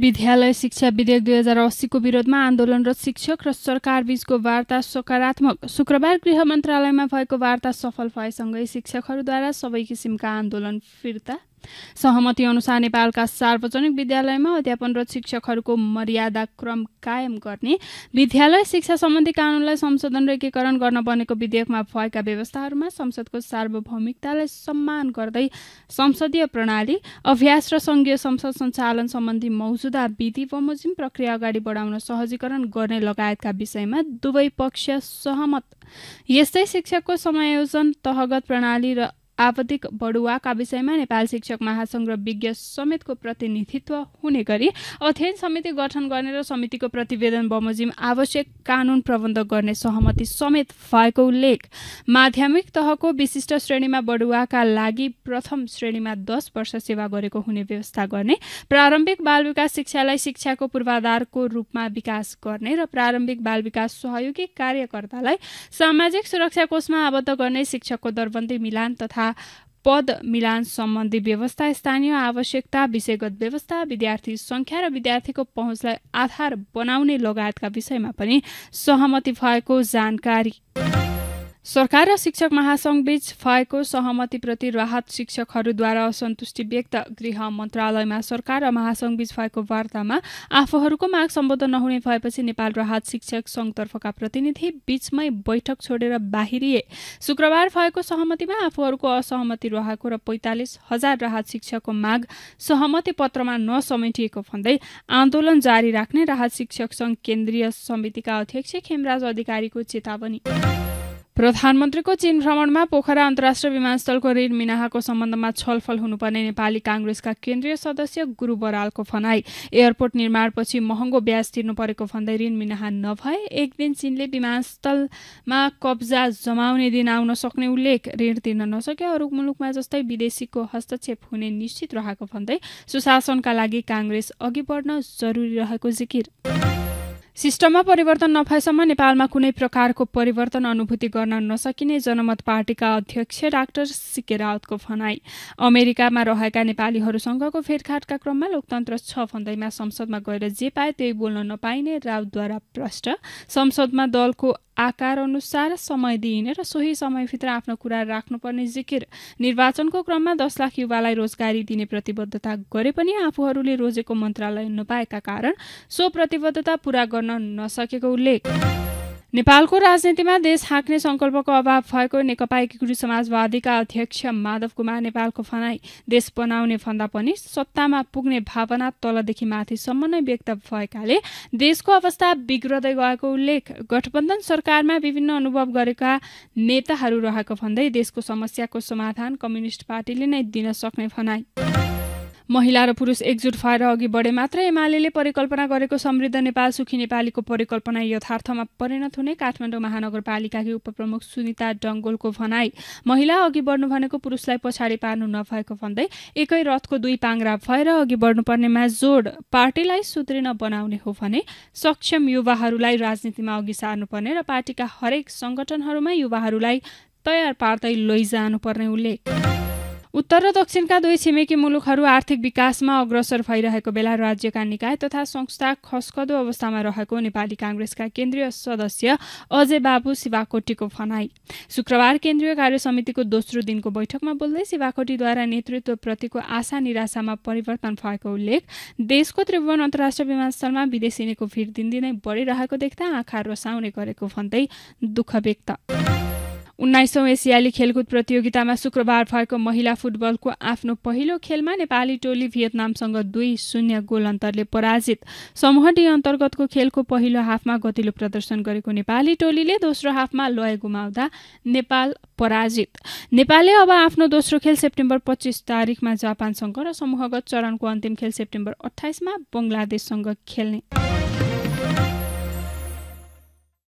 विद्यालय शिक्षा विधेयक दुई हजार अस्सीको विरोधमा आन्दोलनरत शिक्षक र बीचको वार्ता सकारात्मक शुक्रबार गृह मन्त्रालयमा भएको वार्ता सफल भएसँगै शिक्षकहरूद्वारा सबै किसिमका आन्दोलन फिर्ता सहमति अनुसार नेपालका सार्वजनिक विद्यालयमा अध्यापनरत शिक्षकहरूको मर्यादा क्रम कायम गर्ने विद्यालय शिक्षा सम्बन्धी कानूनलाई संशोधन र एकीकरण गर्न बनेको विधेयकमा भएका व्यवस्थाहरूमा संसदको सार्वभौमिकतालाई सम्मान गर्दै संसदीय प्रणाली अभ्यास र संघीय संसद सञ्चालन सम्बन्धी मौजुदा विधि बमोजिम प्रक्रिया अगाडि बढाउन सहजीकरण गर्ने लगायतका विषयमा दुवै पक्ष सहमत यस्तै शिक्षकको समायोजन तहगत प्रणाली र आवधिक बढुवाका विषयमा नेपाल शिक्षक महासङ्घ र विज्ञ समेतको प्रतिनिधित्व हुने गरी अध्ययन समिति गठन गर्ने र समितिको प्रतिवेदन बमोजिम आवश्यक कानुन प्रबन्ध गर्ने सहमति समेत भएको उल्लेख माध्यमिक तहको विशिष्ट श्रेणीमा बढुवाका लागि प्रथम श्रेणीमा दस वर्ष सेवा गरेको हुने व्यवस्था गर्ने प्रारम्भिक बाल विकास शिक्षालाई शिक्षाको पूर्वाधारको रूपमा विकास गर्ने र प्रारम्भिक बाल विकास सहयोगी कार्यकर्तालाई सामाजिक सुरक्षा कोषमा आबद्ध गर्ने शिक्षकको दरबन्दी मिलान तथा तथा पद मिलान सम्बन्धी व्यवस्था स्थानीय आवश्यकता विषयगत व्यवस्था विद्यार्थी सङ्ख्या र विद्यार्थीको पहुँचलाई आधार बनाउने लगायतका विषयमा पनि सहमति भएको जानकारी सरकार र शिक्षक महासङ्घबीच भएको सहमतिप्रति राहत शिक्षकहरूद्वारा असन्तुष्टि व्यक्त गृह मन्त्रालयमा सरकार र महासङ्घबीच भएको वार्तामा आफूहरूको माग सम्बोधन नहुने भएपछि नेपाल राहत शिक्षक संघतर्फका प्रतिनिधि बीचमै बैठक छोडेर बाहिरिए शुक्रबार भएको सहमतिमा आफूहरूको असहमति रहेको र पैँतालिस हजार राहत शिक्षकको माग सहमति पत्रमा नसमेटिएको भन्दै आन्दोलन जारी राख्ने राहत शिक्षक संघ केन्द्रीय समितिका अध्यक्ष खेमराज अधिकारीको चेतावनी प्रधानमन्त्रीको चीन भ्रमणमा पोखरा अन्तर्राष्ट्रिय विमानस्थलको ऋण मिनाहाको सम्बन्धमा छलफल हुनुपर्ने नेपाली काङ्ग्रेसका केन्द्रीय सदस्य गुरु बरालको भनाई एयरपोर्ट निर्माणपछि महँगो ब्याज तिर्नु परेको भन्दै ऋण मिनाहा नभए एक दिन चीनले विमानस्थलमा कब्जा जमाउने दिन आउन सक्ने उल्लेख ऋण तिर्न नसके अरू मुलुकमा जस्तै विदेशीको हस्तक्षेप हुने निश्चित रहेको भन्दै सुशासनका लागि काङ्ग्रेस अघि बढ्न जरुरी रहेको जिकिर सिस्टममा परिवर्तन नभएसम्म नेपालमा कुनै प्रकारको परिवर्तन अनुभूति गर्न नसकिने जनमत पार्टीका अध्यक्ष डाक्टर सिके राउतको भनाई अमेरिकामा रहेका नेपालीहरूसँगको फेरखाटका क्रममा लोकतन्त्र छ भन्दैमा संसदमा गएर जे पाए त्यही बोल्न नपाइने राउतद्वारा प्रष्ट संसदमा दलको आकार अनुसार समय दिइने र सोही समयभित्र आफ्नो कुरा राख्नुपर्ने जिकिर निर्वाचनको क्रममा दस लाख युवालाई रोजगारी दिने प्रतिबद्धता गरे पनि आफूहरूले रोजेको मन्त्रालय नपाएका कारण सो प्रतिबद्धता पूरा गर्न नसकेको उल्लेख नेपालको राजनीतिमा देश हाँक्ने संकल्पको अभाव भएको नेकपा एकीकृत समाजवादीका अध्यक्ष माधव कुमार नेपालको फनाई देश बनाउने भन्दा पनि सत्तामा पुग्ने भावना तलदेखि माथिसम्म नै व्यक्त भएकाले देशको अवस्था बिग्रदै गएको उल्लेख गठबन्धन सरकारमा विभिन्न अनुभव गरेका नेताहरू रहेको भन्दै देशको समस्याको समाधान कम्युनिष्ट पार्टीले नै दिन सक्ने भनाई महिला र पुरुष एकजुट भएर अघि बढे मात्र एमाले परिकल्पना गरेको समृद्ध नेपाल सुखी नेपालीको परिकल्पना यथार्थमा परिणत हुने काठमाडौँ महानगरपालिकाकी उपप्रमुख सुनिता डङ्गोलको भनाई महिला अघि बढ्नु भनेको पुरुषलाई पछाडि पार्नु नभएको भन्दै एकै रथको दुई पाङ्रा भएर अघि बढ्नुपर्नेमा जोड पार्टीलाई सुदृढ बनाउने हो भने सक्षम युवाहरूलाई राजनीतिमा अघि सार्नुपर्ने र पार्टीका हरेक सङ्गठनहरूमा युवाहरूलाई तयार पार्दै लैजानुपर्ने उल्लेख उत्तर र दक्षिणका दुई छिमेकी मुलुकहरू आर्थिक विकासमा अग्रसर भइरहेको बेला राज्यका निकाय तथा संस्था खस्कदो अवस्थामा रहेको नेपाली काङ्ग्रेसका केन्द्रीय सदस्य अजय बाबु शिवाकोटीको भनाई शुक्रबार केन्द्रीय कार्य समितिको दोस्रो दिनको बैठकमा बोल्दै शिवाकोटीद्वारा नेतृत्वप्रतिको आशा निराशामा परिवर्तन भएको उल्लेख देशको त्रिभुवन अन्तर्राष्ट्रिय विमानस्थलमा विदेशिनीको भिड दिनदिनै बढिरहेको देख्दा आँखा रोसाउने गरेको भन्दै दुःख व्यक्त उन्नाइसौँ एसियाली खेलकुद प्रतियोगितामा शुक्रबार भएको महिला फुटबलको आफ्नो पहिलो खेलमा नेपाली टोली भियतनामसँग दुई शून्य गोल अन्तरले पराजित समूह डी अन्तर्गतको खेलको पहिलो हाफमा गतिलो प्रदर्शन गरेको नेपाली टोलीले दोस्रो हाफमा लय गुमाउँदा नेपाल पराजित नेपालले अब आफ्नो दोस्रो खेल सेप्टेम्बर पच्चिस तारिकमा जापानसँग र समूहगत चरणको अन्तिम खेल सेप्टेम्बर अठाइसमा बङ्गलादेशसँग खेल्ने